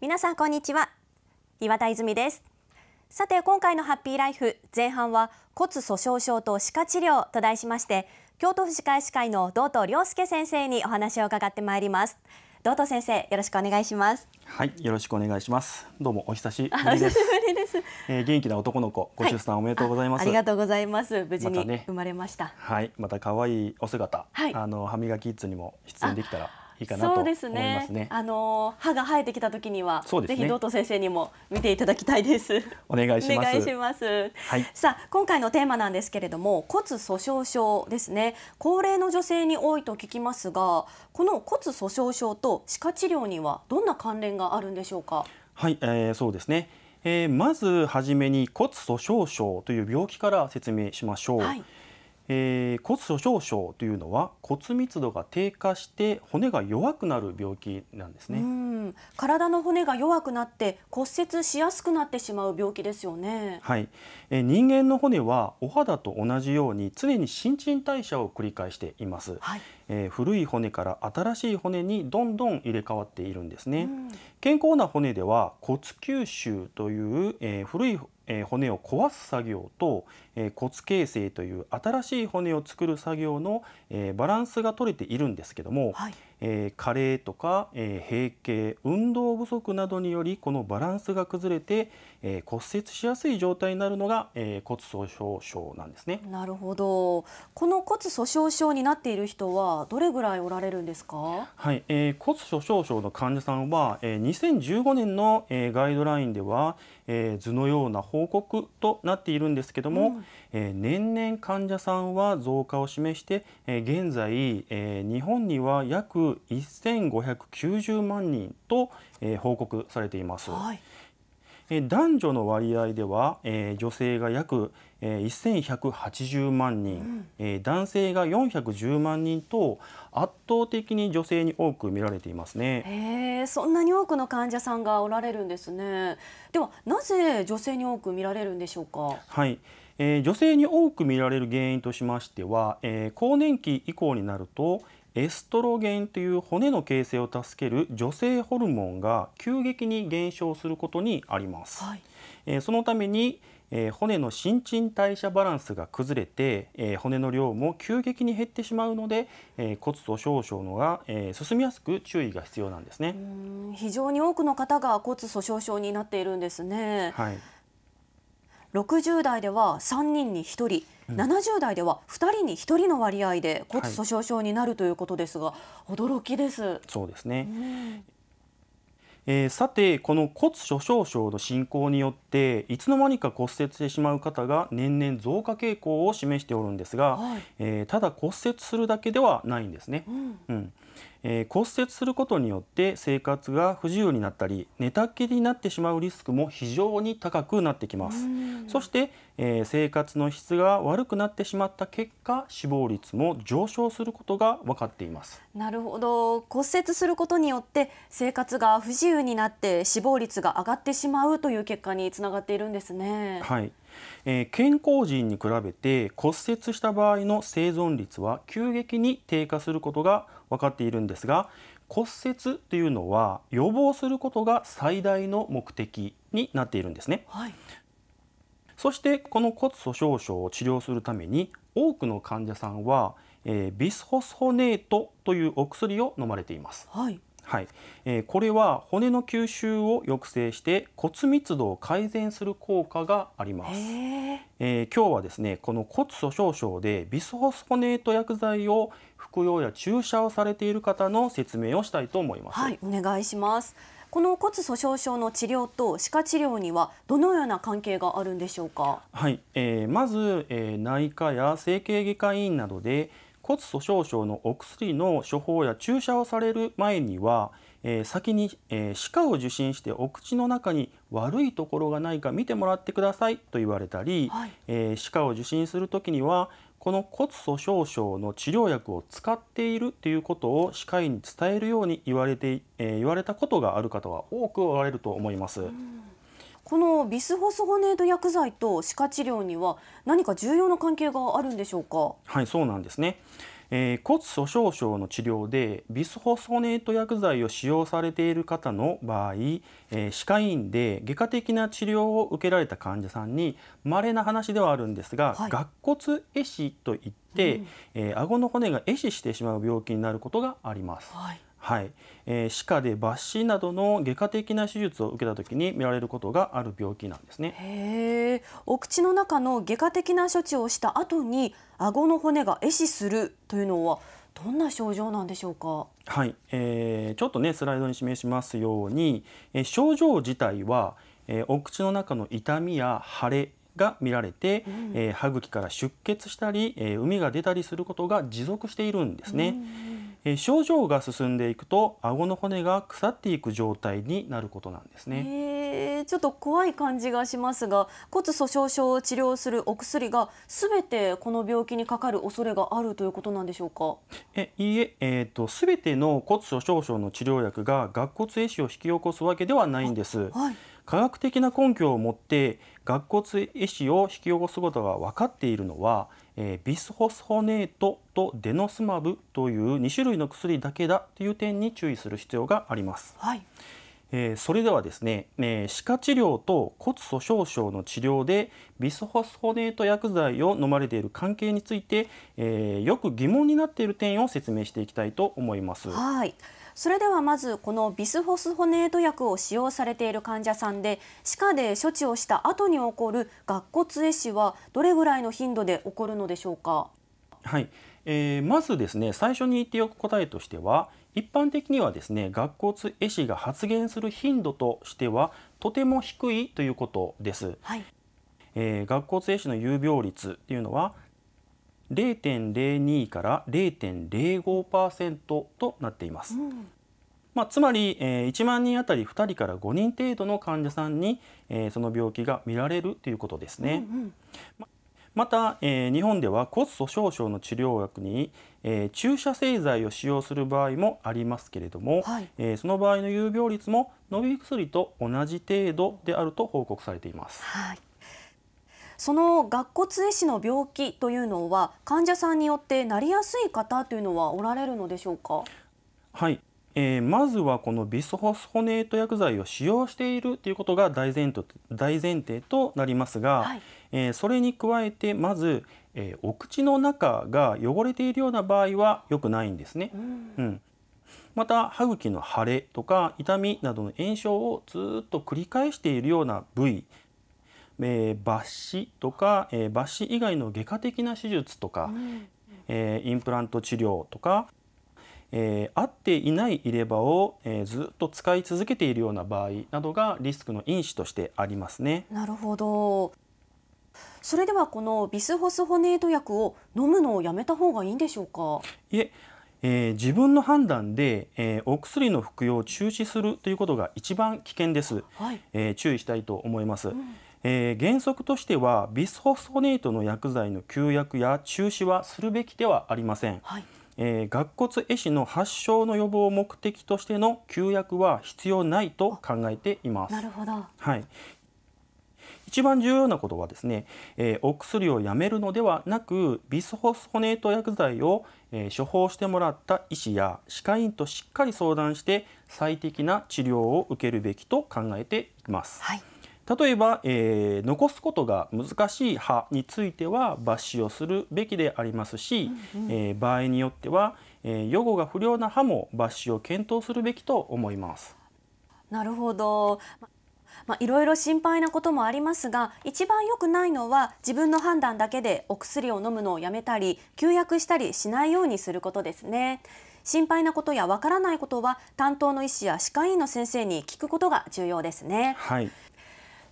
皆さんこんにちは岩田泉ですさて今回のハッピーライフ前半は骨粗鬆症と歯科治療と題しまして京都府歯科医師会の道東良介先生にお話を伺ってまいります道東先生よろしくお願いしますはいよろしくお願いしますどうもお久しぶりですえ元気な男の子ご出産おめでとうございます、はい、ありがとうございます無事に生まれました、ね、はいまた可愛いお姿、はい、あの歯磨きいつにも出演できたらいいかなと思いますね。すねあの歯が生えてきた時には、ね、ぜひ道東先生にも見ていただきたいです。お願いします。お願いします。はい、さあ今回のテーマなんですけれども骨粗鬆症ですね。高齢の女性に多いと聞きますが、この骨粗鬆症と歯科治療にはどんな関連があるんでしょうか。はい、えー、そうですね。えー、まずはじめに骨粗鬆症という病気から説明しましょう。はいえー、骨粗しょう症というのは骨密度が低下して骨が弱くなる病気なんですね体の骨が弱くなって骨折しやすくなってしまう病気ですよねはい、えー、人間の骨はお肌と同じように常に新陳代謝を繰り返しています、はい、えー、古い骨から新しい骨にどんどん入れ替わっているんですね健康な骨では骨吸収という、えー、古い骨を壊す作業とえ骨形成という新しい骨を作る作業の、えバランスが取れているんですけども、はい、え加齢とか、え閉経運動不足などによりこのバランスが崩れて、え骨折しやすい状態になるのが、え骨粗しょう症なんですね。なるほどこの骨粗鬆症になっている人はどれぐらいおられるんですか、はいえ骨粗しょう症の患者さんは、え2015年の、えガイドラインでは、え図のような報告となっているんですけども、うんえ年々患者さんは増加を示して、え現在、え日本には約1590万人と、え報告されています。はい男女の割合では、え女性が約、えー、1180万人、うんえ男性が410万人と圧倒的に女性に多く見られていますね。そんなに多くの患者さんがおられるんですね。ではなぜ女性に多く見られるんでしょうか。はい。えー、女性に多く見られる原因としましては、えー、更年期以降になるとエストロゲンという骨の形成を助ける女性ホルモンが急激に減少することにあります、はい、えー、そのために、えー、骨の新陳代謝バランスが崩れて、えー、骨の量も急激に減ってしまうので、え骨粗しょう症のが、え進みやすく注意が必要なんですね非常に多くの方が骨粗しょう症になっているんですね、はい60代では3人に1人、うん、70代では2人に1人の割合で骨粗しょう症になるということですが、はい、驚きです。そうですね、うんえー、さてこの骨粗しょう症の進行によっていつの間にか骨折してしまう方が年々増加傾向を示しておるんですが、はい、えー、ただ骨折するだけではないんですね。うん、うん、えー、骨折することによって生活が不自由になったり寝たきりになってしまうリスクも非常に高くなってきますそして、えー、生活の質が悪くなってしまった結果死亡率も上昇することが分かっていますなるほど骨折することによって生活が不自由になって死亡率が上がってしまうという結果につながっているんですねはいえー、健康人に比べて骨折した場合の生存率は急激に低下することが分かっているんですが骨折というのは予防することが最大の目的になっているんですね、はい、そしてこの骨粗しょう症を治療するために多くの患者さんは、えー、ビスホスホネートというお薬を飲まれています、はいはいえー、これは骨の吸収を抑制して骨密度を改善する効果があります、えー、今日はですねこの骨粗鬆症でビスホスホネート薬剤を服用や注射をされている方の説明をしたいと思いますはいお願いしますこの骨粗鬆症の治療と歯科治療にはどのような関係があるんでしょうか。はい、えー、まず、えー、内科や整形外科医院などで骨粗しょう症のお薬の処方や注射をされる前には、えー、先に、えー、歯科を受診してお口の中に悪いところがないか見てもらってくださいと言われたり、はい、えー、歯科を受診する時にはこの骨粗しょう症の治療薬を使っているということを歯科医に伝えるように言われて、え言われたことがある方は多くおられると思います。うんこのビスホスホネード薬剤と歯科治療には何か重要な関係があるんでしょうかはいそうなんですね、えー、骨粗鬆症の治療でビスホスホネート薬剤を使用されている方の場合、えー、歯科医院で外科的な治療を受けられた患者さんに稀な話ではあるんですが、はい、顎骨壊死といって、うんえー、顎の骨が壊死してしまう病気になることがあります。はいはい、えー、歯科で抜歯などの外科的な手術を受けた時に見られることがある病気なんですね。へお口の中の外科的な処置をした後に顎の骨が壊死するというのはどんな症状なんでしょうか。はい、えー、ちょっとねスライドに示しますように、えー、症状自体は、えー、お口の中の痛みや腫れが見られて、うん、えー、歯茎から出血したり、えー、膿が出たりすることが持続しているんですね。うんえ症状が進んでいくと顎の骨が腐っていく状態になることなんですね、えー、ちょっと怖い感じがしますが骨粗鬆症を治療するお薬がすべてこの病気にかかる恐れがあるということなんでしょうかえいいええーと、すべての骨粗鬆症の治療薬が顎骨壊死を引き起こすわけではないんです、はい、科学的な根拠を持って顎骨壊死を引き起こすことが分かっているのはえー、ビスホスホネートとデノスマブという2種類の薬だけだという点に注意する必要があります。はいえー、それではですね、えー、歯科治療と骨粗しょう症の治療でビスホスホネート薬剤を飲まれている関係について、えー、よく疑問になっている点を説明していきたいと思います。はいそれではまずこのビスフォスホネート薬を使用されている患者さんで歯科で処置をした後に起こる顎骨壊死はどれぐらいの頻度で起こるのでしょうかはい、えー、まずですね最初に言っておく答えとしては一般的にはですね顎骨壊死が発現する頻度としてはとても低いということです。はいえー、顎骨壊死の有病率というのは0.02から0.05%となっています。うんまあ、つまり、えー、1万人あたり2人から5人程度の患者さんに、えー、その病気が見られるということですね。うんうんま、また、えー、日本では骨粗し症の治療薬に、えー、注射製剤を使用する場合もありますけれども、はい、えー、その場合の有病率も伸び薬と同じ程度であると報告されています。はいその顎骨壊死の病気というのは患者さんによってなりやすい方というのはおられるのでしょうかはいえー、まずはこのビスホスホネート薬剤を使用しているということが大前提大前提となりますが、はい、えー、それに加えてまず、えー、お口の中が汚れているような場合は良くないんですね。うん、うん、また歯茎の腫れとか痛みなどの炎症をずっと繰り返しているような部位えー、抜歯とか、えー、抜歯以外の外科的な手術とか、うん、えー、インプラント治療とか、えー、合っていない入れ歯を、えー、ずっと使い続けているような場合などがリスクの因子としてありますね。なるほどそれではこのビスホスホネート薬を飲むのをやめた方がいいんでしょうかいええー、自分の判断で、えー、お薬の服用を中止するということが一番危険です、はい、えー、注意したいと思います、うえー、原則としてはビスホソネートの薬剤の休薬や中止はするべきではありません。はいえー、顎骨壊死の発症の予防を目的としての休薬は必要ないと考えています。なるほど。はい。一番重要なことはですね、えー、お薬をやめるのではなくビスホスホネート薬剤を、えー、処方してもらった医師や歯科医院としっかり相談して最適な治療を受けるべきと考えています。はい例えば、えー、残すことが難しい歯については抜歯をするべきでありますし、うんうん、えー、場合によっては、えー、予後が不良な歯も抜歯を検討するべきと思います。なるほど。まあ、いろいろ心配なこともありますが一番良くないのは自分の判断だけでお薬を飲むのをやめたり休薬したりしないようにすることですね心配なことやわからないことは担当の医師や歯科医の先生に聞くことが重要ですね、はい、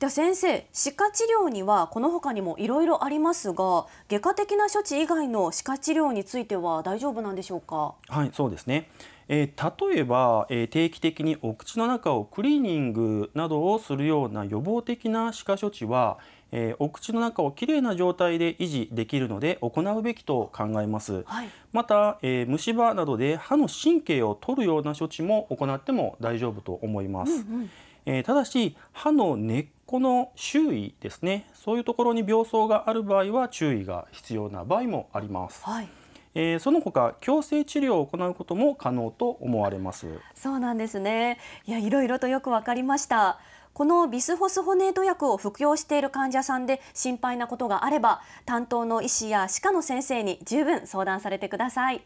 では先生歯科治療にはこの他にもいろいろありますが外科的な処置以外の歯科治療については大丈夫なんでしょうかはいそうですね、えー、例えば、えー、定期的にお口の中をクリーニングなどをするような予防的な歯科処置は、えー、お口の中をきれいな状態で維持できるので行うべきと考えます、はい、また、えー、虫歯などで歯の神経を取るような処置も行っても大丈夫と思います、うんうん、えー、ただし歯の根っこの周囲ですねそういうところに病巣がある場合は注意が必要な場合もあります、はいえー、その他矯正治療を行うことも可能と思われますそうなんですねいやいろいろとよくわかりましたこのビスホスホネート薬を服用している患者さんで心配なことがあれば担当の医師や歯科の先生に十分相談されてください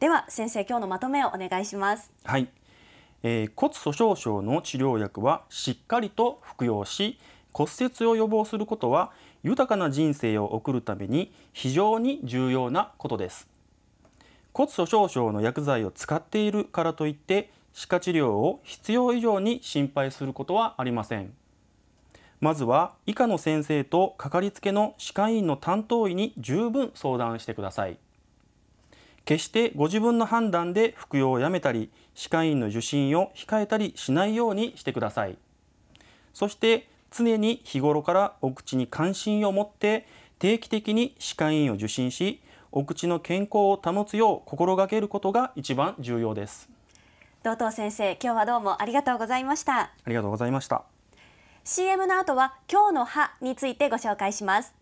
では先生今日のまとめをお願いしますはい、えー、骨粗鬆症の治療薬はしっかりと服用し骨折を予防することは豊かな人生を送るために非常に重要なことです骨粗鬆症の薬剤を使っているからといって歯科治療を必要以上に心配することはありませんまずは以下の先生とかかりつけの歯科医院の担当医に十分相談してください決してご自分の判断で服用をやめたり歯科医院の受診を控えたりしないようにしてくださいそして常に日頃からお口に関心を持って定期的に歯科医院を受診しお口の健康を保つよう心がけることが一番重要です道東先生今日はどうもありがとうございましたありがとうございました CM の後は今日の歯についてご紹介します